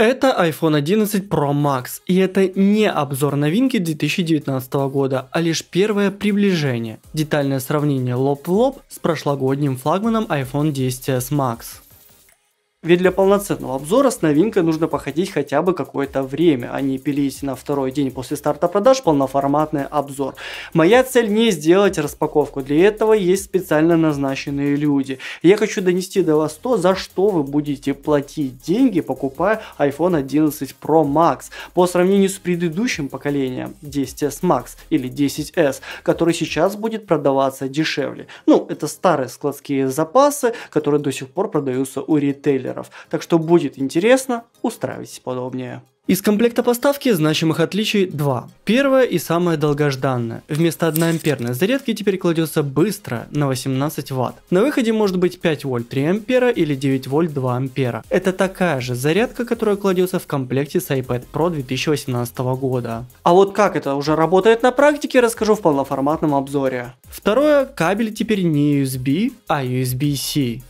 Это iPhone 11 Pro Max, и это не обзор новинки 2019 года, а лишь первое приближение, детальное сравнение лоб в лоб с прошлогодним флагманом iPhone 10s Max. Ведь для полноценного обзора с новинкой нужно походить хотя бы какое-то время, а не пилить на второй день после старта продаж полноформатный обзор. Моя цель не сделать распаковку, для этого есть специально назначенные люди. Я хочу донести до вас то, за что вы будете платить деньги, покупая iPhone 11 Pro Max по сравнению с предыдущим поколением 10s Max или 10s, который сейчас будет продаваться дешевле. Ну, это старые складские запасы, которые до сих пор продаются у ритейлеров спойлеров. Так что будет интересно, устраивайтесь подобнее. Из комплекта поставки значимых отличий два. Первое и самое долгожданное. Вместо 1 амперной зарядки теперь кладется быстро на 18 ватт. На выходе может быть 5 вольт 3 ампера или 9 вольт 2 ампера. Это такая же зарядка, которая кладется в комплекте с iPad Pro 2018 года. А вот как это уже работает на практике, расскажу в полноформатном обзоре. Второе, кабель теперь не USB, а USB-C.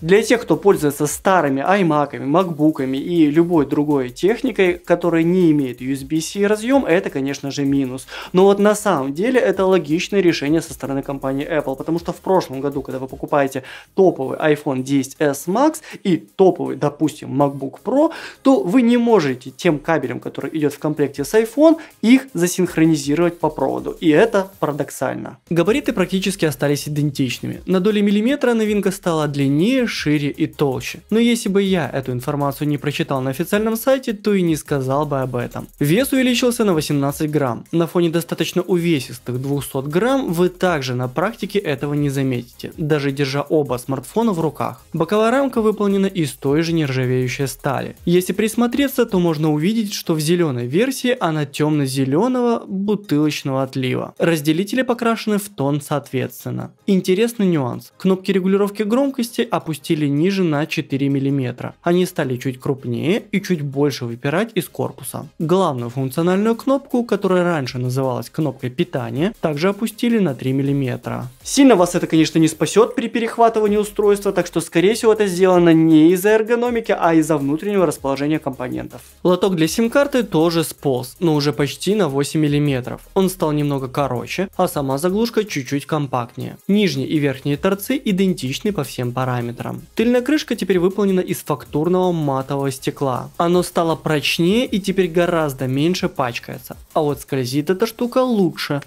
Для тех, кто пользуется старыми iMac'ами, MacBook'ами и любой другой техникой, которая не имеет USB-C разъем, это, конечно же, минус. Но вот на самом деле это логичное решение со стороны компании Apple, потому что в прошлом году, когда вы покупаете топовый iPhone 10s Max и топовый, допустим, MacBook Pro, то вы не можете тем кабелем, который идет в комплекте с iPhone, их засинхронизировать по проводу. И это парадоксально. Габариты практически остались идентичными. На доли миллиметра новинка стала длиннее, шире и толще. Но если бы я эту информацию не прочитал на официальном сайте, то и не сказал бы об этом. Вес увеличился на 18 грамм. На фоне достаточно увесистых 200 грамм вы также на практике этого не заметите, даже держа оба смартфона в руках. Боковая рамка выполнена из той же нержавеющей стали. Если присмотреться, то можно увидеть, что в зеленой версии она темно-зеленого бутылочного отлива. Разделители покрашены в тон соответственно. Интересный нюанс. Кнопки регулировки громкости опустились опустили ниже на 4 мм. Они стали чуть крупнее и чуть больше выпирать из корпуса. Главную функциональную кнопку, которая раньше называлась кнопкой питания, также опустили на 3 мм. Сильно вас это, конечно, не спасет при перехватывании устройства, так что, скорее всего, это сделано не из-за эргономики, а из-за внутреннего расположения компонентов. Лоток для сим-карты тоже сполз, но уже почти на 8 мм. Он стал немного короче, а сама заглушка чуть-чуть компактнее. Нижние и верхние торцы идентичны по всем параметрам диаметром. Тыльная крышка теперь выполнена из фактурного матового стекла. Оно стало прочнее и теперь гораздо меньше пачкается. А вот скользит эта штука лучше,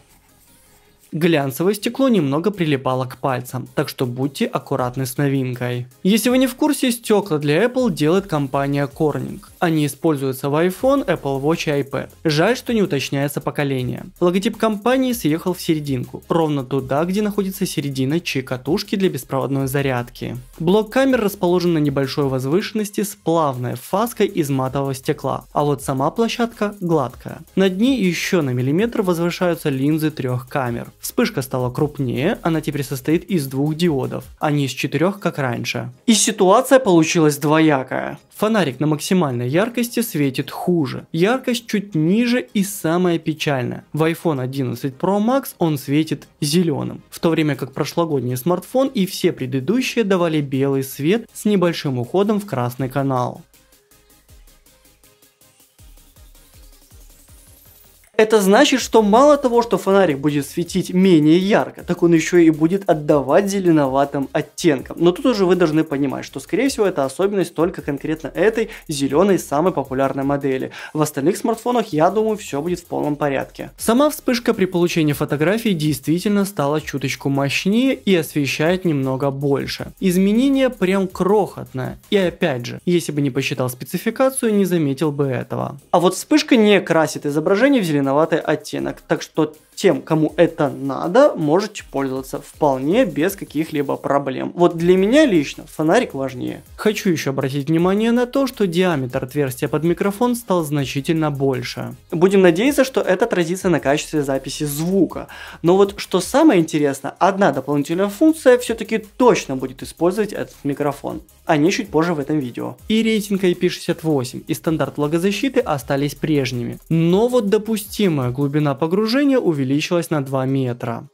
Глянцевое стекло немного прилипало к пальцам, так что будьте аккуратны с новинкой. Если вы не в курсе, стекла для Apple делает компания Corning. Они используются в iPhone, Apple Watch и iPad. Жаль, что не уточняется поколение. Логотип компании съехал в серединку, ровно туда, где находится середина чьи катушки для беспроводной зарядки. Блок камер расположен на небольшой возвышенности с плавной фаской из матового стекла, а вот сама площадка гладкая. На ней еще на миллиметр возвышаются линзы трех камер. Вспышка стала крупнее, она теперь состоит из двух диодов, а не из четырех, как раньше. И ситуация получилась двоякая. Фонарик на максимальной яркости светит хуже, яркость чуть ниже и самое печальное. В iPhone 11 Pro Max он светит зеленым, в то время как прошлогодний смартфон и все предыдущие давали белый свет с небольшим уходом в красный канал. Это значит, что мало того, что фонарик будет светить менее ярко, так он еще и будет отдавать зеленоватым оттенкам. Но тут уже вы должны понимать, что скорее всего это особенность только конкретно этой зеленой самой популярной модели. В остальных смартфонах, я думаю, все будет в полном порядке. Сама вспышка при получении фотографии действительно стала чуточку мощнее и освещает немного больше. Изменение прям крохотное. И опять же, если бы не посчитал спецификацию, не заметил бы этого. А вот вспышка не красит изображение в зеленоватый зеленоватый оттенок. Так что тем, кому это надо, можете пользоваться вполне без каких-либо проблем. Вот для меня лично фонарик важнее. Хочу еще обратить внимание на то, что диаметр отверстия под микрофон стал значительно больше. Будем надеяться, что это отразится на качестве записи звука. Но вот что самое интересное, одна дополнительная функция все-таки точно будет использовать этот микрофон. О а ней чуть позже в этом видео. И рейтинг IP68 и стандарт влагозащиты остались прежними. Но вот допустимая глубина погружения увеличилась увеличилась на 2 метра.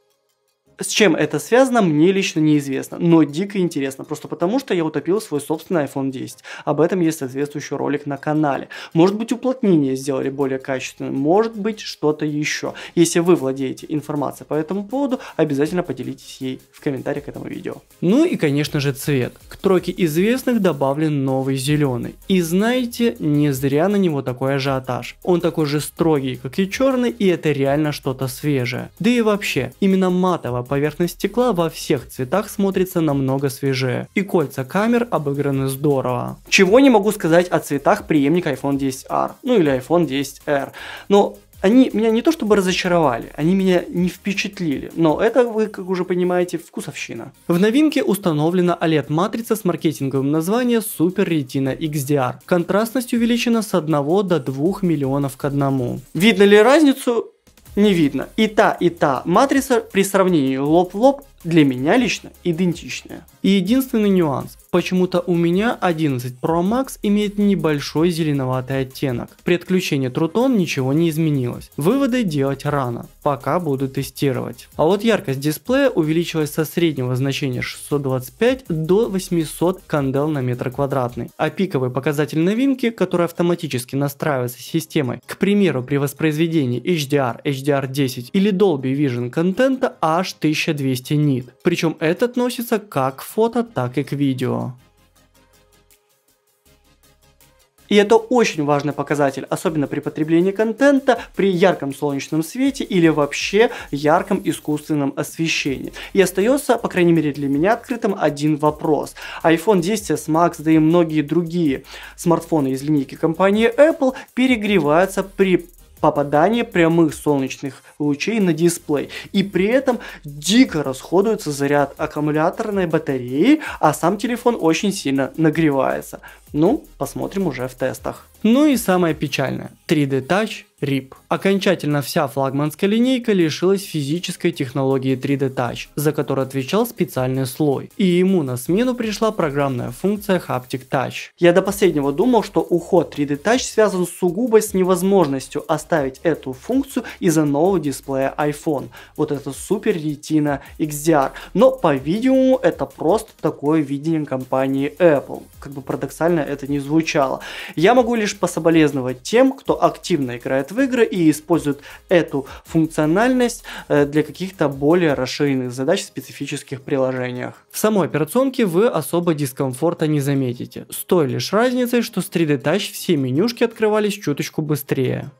С чем это связано, мне лично неизвестно, но дико интересно, просто потому что я утопил свой собственный iPhone 10. Об этом есть соответствующий ролик на канале. Может быть уплотнение сделали более качественным, может быть что-то еще. Если вы владеете информацией по этому поводу, обязательно поделитесь ей в комментариях к этому видео. Ну и конечно же цвет. К тройке известных добавлен новый зеленый. И знаете, не зря на него такой ажиотаж. Он такой же строгий, как и черный, и это реально что-то свежее. Да и вообще, именно матовая поверхность стекла во всех цветах смотрится намного свежее. И кольца камер обыграны здорово. Чего не могу сказать о цветах преемника iPhone 10R, ну или iPhone 10R. Но они меня не то чтобы разочаровали, они меня не впечатлили, но это, вы как уже понимаете, вкусовщина. В новинке установлена OLED-матрица с маркетинговым названием Super Retina XDR. Контрастность увеличена с 1 до 2 миллионов к одному. Видно ли разницу? не видно. И та, и та матрица при сравнении лоб лоб для меня лично идентичная. И единственный нюанс. Почему-то у меня 11 Pro Max имеет небольшой зеленоватый оттенок. При отключении Трутон ничего не изменилось. Выводы делать рано, пока буду тестировать. А вот яркость дисплея увеличилась со среднего значения 625 до 800 кандел на метр квадратный. А пиковый показатель новинки, который автоматически настраивается системой, к примеру при воспроизведении HDR, HDR10 или Dolby Vision контента аж 1200 нит магнит. Причем это относится как к фото, так и к видео. И это очень важный показатель, особенно при потреблении контента при ярком солнечном свете или вообще ярком искусственном освещении. И остается, по крайней мере для меня, открытым один вопрос. iPhone 10s Max, да и многие другие смартфоны из линейки компании Apple перегреваются при попадание прямых солнечных лучей на дисплей. И при этом дико расходуется заряд аккумуляторной батареи, а сам телефон очень сильно нагревается. Ну, посмотрим уже в тестах. Ну и самое печальное. 3D Touch RIP. Окончательно вся флагманская линейка лишилась физической технологии 3D Touch, за которую отвечал специальный слой, и ему на смену пришла программная функция Haptic Touch. Я до последнего думал, что уход 3D Touch связан сугубо с невозможностью оставить эту функцию из-за нового дисплея iPhone, вот это Super Retina XDR, но по-видимому это просто такое видение компании Apple, как бы парадоксально это не звучало. Я могу лишь пособолезновать тем, кто активно играет в игры и используют эту функциональность э, для каких-то более расширенных задач в специфических приложениях. В самой операционке вы особо дискомфорта не заметите, с той лишь разницей, что с 3D Touch все менюшки открывались чуточку быстрее.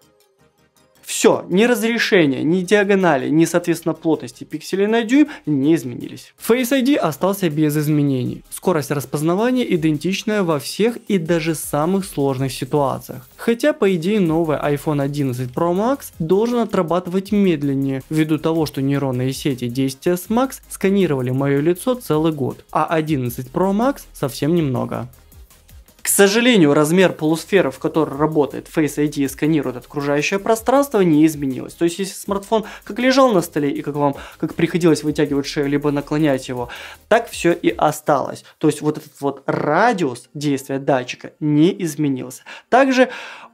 Все, ни разрешение, ни диагонали, ни соответственно плотности пикселей на дюйм не изменились. Face ID остался без изменений. Скорость распознавания идентичная во всех и даже самых сложных ситуациях. Хотя по идее новый iPhone 11 Pro Max должен отрабатывать медленнее, ввиду того, что нейронные сети 10s Max сканировали мое лицо целый год, а 11 Pro Max совсем немного сожалению, размер полусферы, в которой работает Face ID и сканирует окружающее пространство, не изменилось. То есть, если смартфон как лежал на столе и как вам как приходилось вытягивать шею, либо наклонять его, так все и осталось. То есть, вот этот вот радиус действия датчика не изменился. Также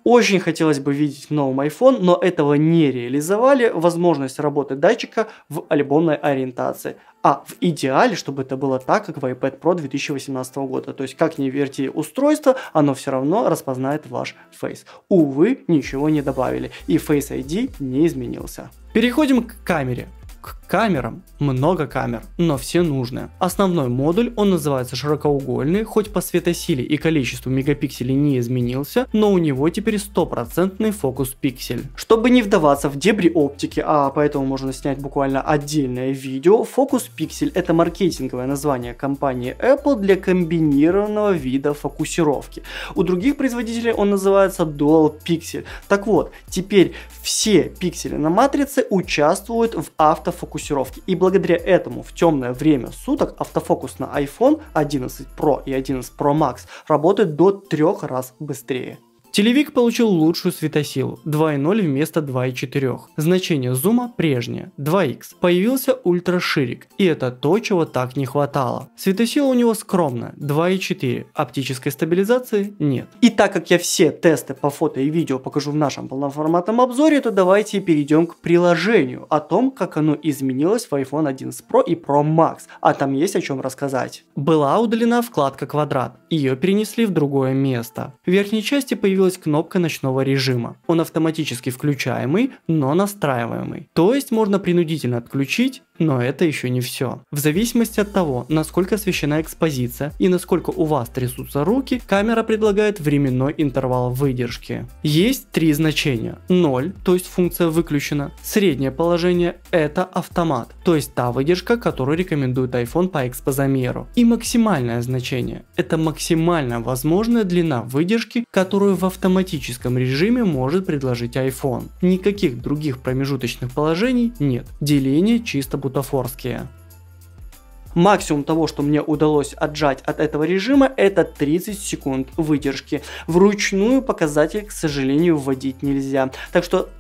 очень хотелось бы видеть в новом iPhone, но этого не реализовали, возможность работы датчика в альбомной ориентации. А в идеале, чтобы это было так, как в iPad Pro 2018 года. То есть, как ни верти устройство, оно все равно распознает ваш Face. Увы, ничего не добавили, и Face ID не изменился. Переходим к камере. К камерам много камер, но все нужные. Основной модуль, он называется широкоугольный, хоть по светосиле и количеству мегапикселей не изменился, но у него теперь стопроцентный фокус пиксель. Чтобы не вдаваться в дебри оптики, а поэтому можно снять буквально отдельное видео, фокус пиксель это маркетинговое название компании Apple для комбинированного вида фокусировки. У других производителей он называется Dual Pixel. Так вот, теперь все пиксели на матрице участвуют в авто фокусировки. И благодаря этому в темное время суток автофокус на iPhone 11 Pro и 11 Pro Max работает до трех раз быстрее. Телевик получил лучшую светосилу 2.0 вместо 2.4. Значение зума прежнее 2x. Появился ультраширик, и это то, чего так не хватало. Светосила у него скромная 2.4, оптической стабилизации нет. И так как я все тесты по фото и видео покажу в нашем полноформатном обзоре, то давайте перейдем к приложению о том, как оно изменилось в iPhone 11 Pro и Pro Max, а там есть о чем рассказать. Была удалена вкладка квадрат, ее перенесли в другое место. В верхней части появилась появилась кнопка ночного режима. Он автоматически включаемый, но настраиваемый. То есть можно принудительно отключить но это еще не все. В зависимости от того, насколько освещена экспозиция и насколько у вас трясутся руки, камера предлагает временной интервал выдержки. Есть три значения. 0, то есть функция выключена. Среднее положение – это автомат, то есть та выдержка, которую рекомендует iPhone по экспозамеру. И максимальное значение – это максимально возможная длина выдержки, которую в автоматическом режиме может предложить iPhone. Никаких других промежуточных положений нет. Деление чисто бутафорские. Максимум того, что мне удалось отжать от этого режима, это 30 секунд выдержки. Вручную показатель, к сожалению, вводить нельзя. Так что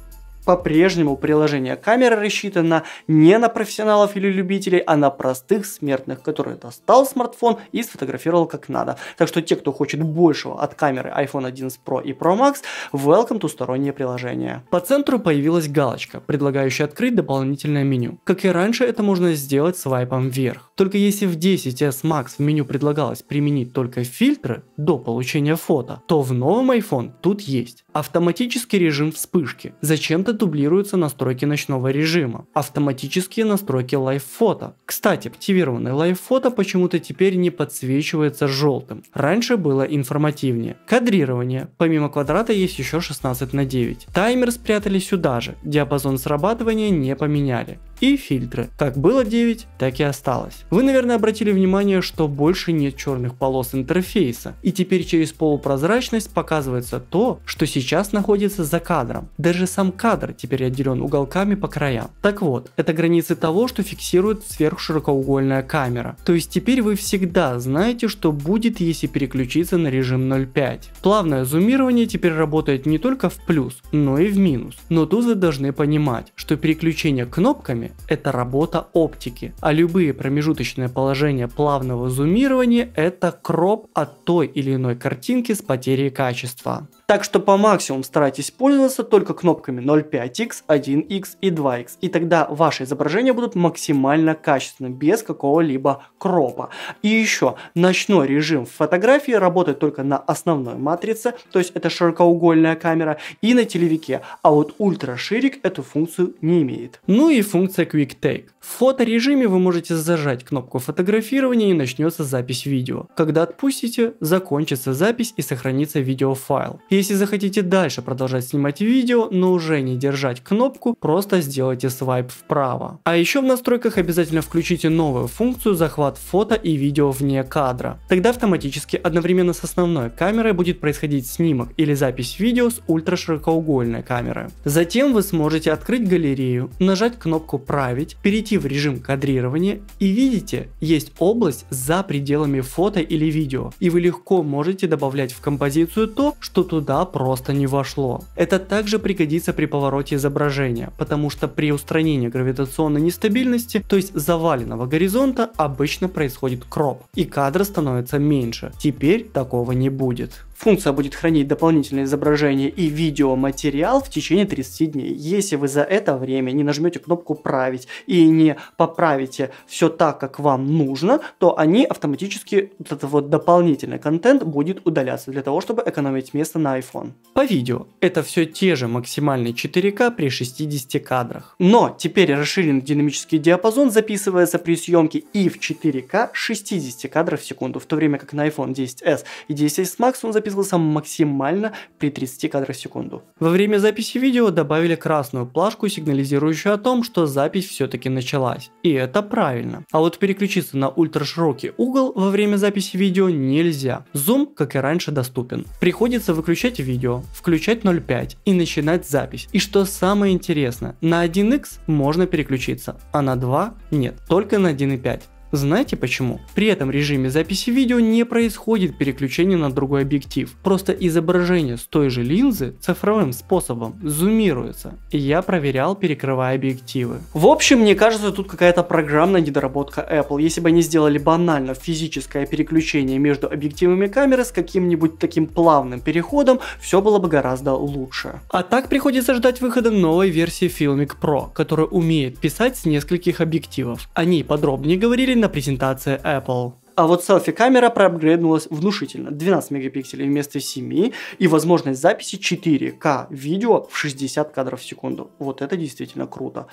по-прежнему приложение камеры рассчитано не на профессионалов или любителей, а на простых смертных, которые достал смартфон и сфотографировал как надо. Так что те, кто хочет большего от камеры iPhone 11 Pro и Pro Max, welcome to стороннее приложение. По центру появилась галочка, предлагающая открыть дополнительное меню. Как и раньше, это можно сделать свайпом вверх. Только если в 10s Max в меню предлагалось применить только фильтры до получения фото, то в новом iPhone тут есть автоматический режим вспышки. Зачем-то дублируются настройки ночного режима, автоматические настройки live фото Кстати, активированный live фото почему-то теперь не подсвечивается желтым. Раньше было информативнее. Кадрирование. Помимо квадрата есть еще 16 на 9. Таймер спрятали сюда же, диапазон срабатывания не поменяли и фильтры. Как было 9, так и осталось. Вы, наверное, обратили внимание, что больше нет черных полос интерфейса, и теперь через полупрозрачность показывается то, что сейчас находится за кадром. Даже сам кадр теперь отделен уголками по краям. Так вот, это границы того, что фиксирует сверхширокоугольная камера. То есть теперь вы всегда знаете, что будет, если переключиться на режим 0.5. Плавное зумирование теперь работает не только в плюс, но и в минус. Но тут вы должны понимать, что переключение кнопками зумами – это работа оптики, а любые промежуточные положения плавного зумирования – это кроп от той или иной картинки с потерей качества. Так что по максимуму старайтесь пользоваться только кнопками 0.5x, 1x и 2x. И тогда ваши изображения будут максимально качественны, без какого-либо кропа. И еще, ночной режим в фотографии работает только на основной матрице, то есть это широкоугольная камера, и на телевике, а вот ультраширик эту функцию не имеет. Ну и функция Quick Take. В фоторежиме вы можете зажать кнопку фотографирования и начнется запись видео. Когда отпустите, закончится запись и сохранится видеофайл. Если захотите дальше продолжать снимать видео, но уже не держать кнопку, просто сделайте свайп вправо. А еще в настройках обязательно включите новую функцию захват фото и видео вне кадра. Тогда автоматически одновременно с основной камерой будет происходить снимок или запись видео с ультраширокоугольной камеры. Затем вы сможете открыть галерею, нажать кнопку править, перейти в режим кадрирования и видите, есть область за пределами фото или видео и вы легко можете добавлять в композицию то, что тут туда просто не вошло. Это также пригодится при повороте изображения, потому что при устранении гравитационной нестабильности, то есть заваленного горизонта, обычно происходит кроп, и кадр становится меньше. Теперь такого не будет. Функция будет хранить дополнительные изображения и видеоматериал в течение 30 дней. Если вы за это время не нажмете кнопку «Править» и не поправите все так, как вам нужно, то они автоматически, вот этот вот дополнительный контент будет удаляться для того, чтобы экономить место на iPhone. По видео это все те же максимальные 4К при 60 кадрах. Но теперь расширенный динамический диапазон записывается при съемке и в 4К 60 кадров в секунду, в то время как на iPhone 10s и 10s Max он записывается записывался максимально при 30 кадрах в секунду. Во время записи видео добавили красную плашку, сигнализирующую о том, что запись все-таки началась. И это правильно. А вот переключиться на ультраширокий угол во время записи видео нельзя. Зум, как и раньше, доступен. Приходится выключать видео, включать 0.5 и начинать запись. И что самое интересное, на 1x можно переключиться, а на 2 нет, только на 1.5. Знаете почему? При этом режиме записи видео не происходит переключение на другой объектив, просто изображение с той же линзы цифровым способом зумируется. Я проверял, перекрывая объективы. В общем, мне кажется, тут какая-то программная недоработка Apple. Если бы они сделали банально физическое переключение между объективами камеры с каким-нибудь таким плавным переходом, все было бы гораздо лучше. А так приходится ждать выхода новой версии Filmic Pro, которая умеет писать с нескольких объективов. О ней подробнее говорили на презентация Apple. А вот селфи-камера проапгрейднулась внушительно. 12 мегапикселей вместо 7 и возможность записи 4К видео в 60 кадров в секунду. Вот это действительно круто.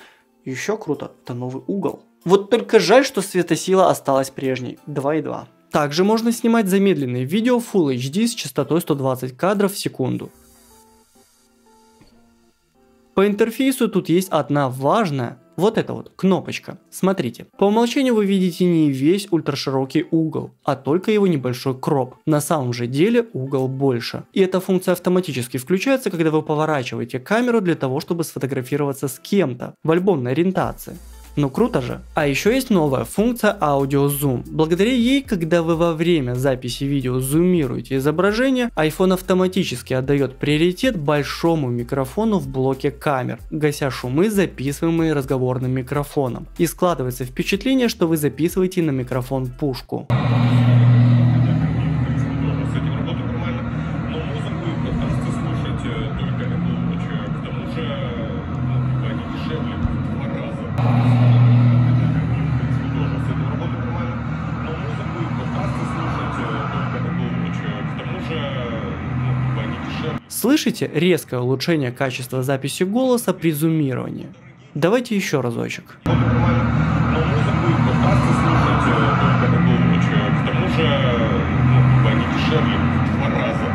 Еще круто, это новый угол. Вот только жаль, что светосила осталась прежней, 2.2. Также можно снимать замедленные видео Full HD с частотой 120 кадров в секунду. По интерфейсу тут есть одна важная, вот эта вот кнопочка. Смотрите, по умолчанию вы видите не весь ультраширокий угол, а только его небольшой кроп. На самом же деле угол больше. И эта функция автоматически включается, когда вы поворачиваете камеру для того, чтобы сфотографироваться с кем-то в альбомной ориентации. Ну круто же. А еще есть новая функция Audio Zoom. Благодаря ей, когда вы во время записи видео зумируете изображение, iPhone автоматически отдает приоритет большому микрофону в блоке камер, гася шумы, записываемые разговорным микрофоном. И складывается впечатление, что вы записываете на микрофон пушку. Слышите резкое улучшение качества записи голоса при зумировании? Давайте еще разочек. Слушать, э, а к тому же, ну, они дешевле в два раза.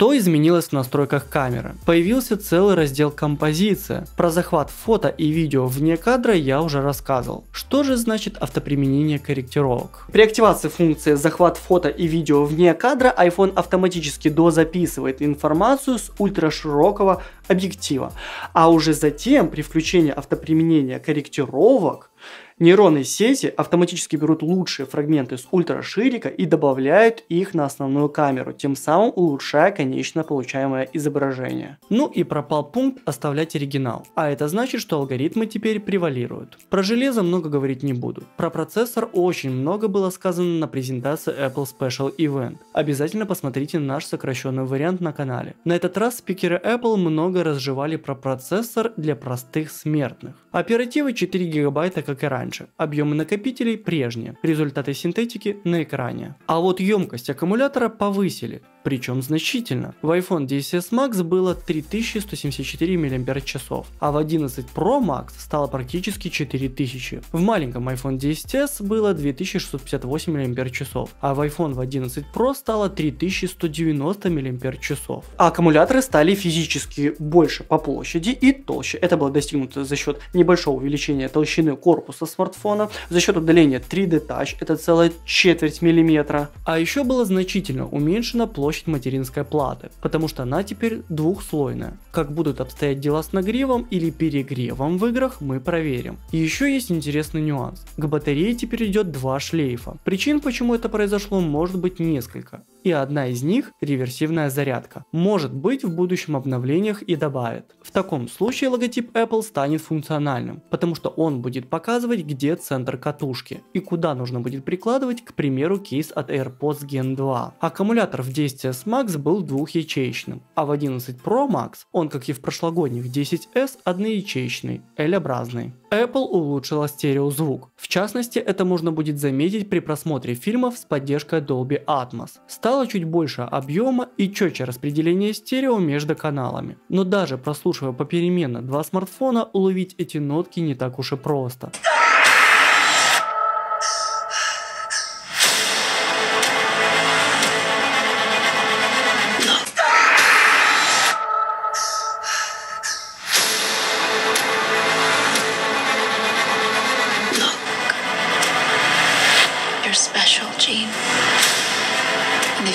Что изменилось в настройках камеры? Появился целый раздел композиция. Про захват фото и видео вне кадра я уже рассказывал. Что же значит автоприменение корректировок? При активации функции захват фото и видео вне кадра iPhone автоматически дозаписывает информацию с ультраширокого объектива, а уже затем при включении автоприменения корректировок Нейронные сети автоматически берут лучшие фрагменты с ультраширика и добавляют их на основную камеру, тем самым улучшая конечно получаемое изображение. Ну и пропал пункт «Оставлять оригинал», а это значит, что алгоритмы теперь превалируют. Про железо много говорить не буду. Про процессор очень много было сказано на презентации Apple Special Event. Обязательно посмотрите наш сокращенный вариант на канале. На этот раз спикеры Apple много разжевали про процессор для простых смертных. Оперативы 4 гигабайта, как и раньше раньше, объемы накопителей прежние, результаты синтетики на экране. А вот емкость аккумулятора повысили, причем значительно. В iPhone 10s Max было 3174 мАч, а в 11 Pro Max стало практически 4000. В маленьком iPhone 10s было 2658 мАч, а в iPhone в 11 Pro стало 3190 мАч. А аккумуляторы стали физически больше по площади и толще. Это было достигнуто за счет небольшого увеличения толщины корпуса смартфона, за счет удаления 3D Touch, это целая четверть миллиметра. А еще было значительно уменьшена площадь площадь материнской платы, потому что она теперь двухслойная. Как будут обстоять дела с нагревом или перегревом в играх, мы проверим. И еще есть интересный нюанс. К батарее теперь идет два шлейфа. Причин, почему это произошло, может быть несколько. И одна из них – реверсивная зарядка. Может быть в будущем обновлениях и добавят. В таком случае логотип Apple станет функциональным, потому что он будет показывать, где центр катушки и куда нужно будет прикладывать, к примеру, кейс от AirPods Gen 2. Аккумулятор в 10 10s Max был двухячеечным, а в 11 Pro Max он, как и в прошлогодних 10s, одноячеечный, L-образный. Apple улучшила стереозвук. В частности, это можно будет заметить при просмотре фильмов с поддержкой Dolby Atmos. Стало чуть больше объема и четче распределение стерео между каналами. Но даже прослушивая попеременно два смартфона, уловить эти нотки не так уж и просто. Что?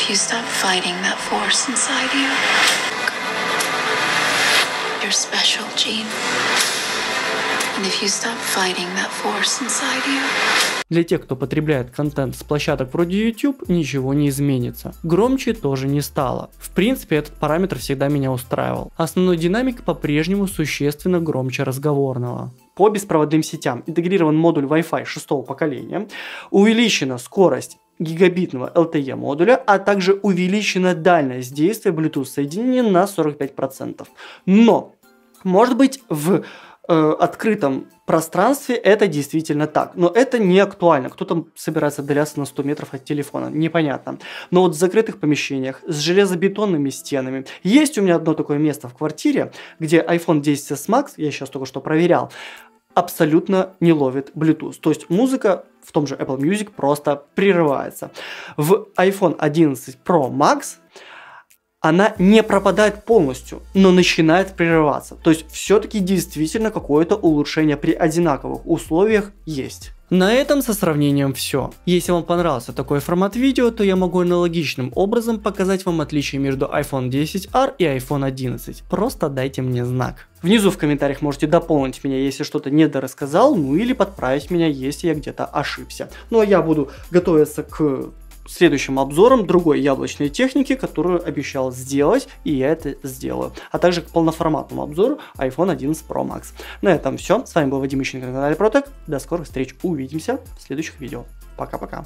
you stop fighting that force inside you. You're special, Gene. And if you stop fighting that force inside you, Для тех, кто потребляет контент с площадок вроде YouTube, ничего не изменится. Громче тоже не стало. В принципе, этот параметр всегда меня устраивал. Основной динамик по-прежнему существенно громче разговорного. По беспроводным сетям интегрирован модуль Wi-Fi шестого поколения, увеличена скорость гигабитного LTE модуля, а также увеличена дальность действия Bluetooth соединения на 45%. Но, может быть, в э, открытом пространстве это действительно так. Но это не актуально. Кто там собирается отдаляться на 100 метров от телефона? Непонятно. Но вот в закрытых помещениях с железобетонными стенами. Есть у меня одно такое место в квартире, где iPhone 10s Max, я сейчас только что проверял, абсолютно не ловит Bluetooth. То есть музыка в том же Apple Music просто прерывается. В iPhone 11 Pro Max она не пропадает полностью, но начинает прерываться. То есть все-таки действительно какое-то улучшение при одинаковых условиях есть. На этом со сравнением все. Если вам понравился такой формат видео, то я могу аналогичным образом показать вам отличие между iPhone 10R и iPhone 11. Просто дайте мне знак. Внизу в комментариях можете дополнить меня, если что-то недорассказал, ну или подправить меня, если я где-то ошибся. Ну а я буду готовиться к следующим обзором другой яблочной техники, которую обещал сделать, и я это сделаю. А также к полноформатному обзору iPhone 11 Pro Max. На этом все. С вами был Вадим Ищенко на канале Протек. До скорых встреч. Увидимся в следующих видео. Пока-пока.